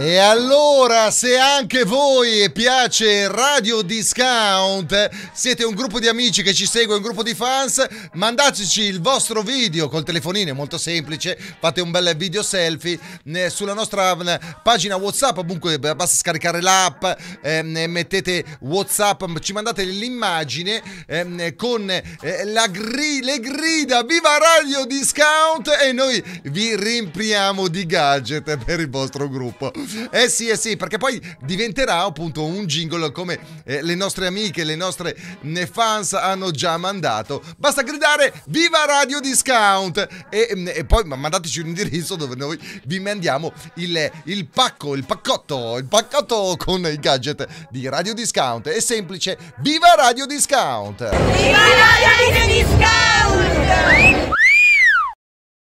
E allora, se anche voi piace Radio Discount, siete un gruppo di amici che ci segue, un gruppo di fans, mandateci il vostro video col telefonino, è molto semplice, fate un bel video selfie eh, sulla nostra mm, pagina WhatsApp, comunque basta scaricare l'app, ehm, mettete WhatsApp, ci mandate l'immagine ehm, con eh, gri le grida Viva Radio Discount e noi vi riempiamo di gadget per il vostro gruppo. Eh sì, eh sì, perché poi diventerà appunto un jingle come eh, le nostre amiche, le nostre fans hanno già mandato. Basta gridare Viva Radio Discount! E, mm, e poi mandateci un indirizzo dove noi vi mandiamo il, il, pacco, il paccotto, il paccotto con i gadget di Radio Discount. È semplice, Viva Radio Discount! Viva Radio Discount!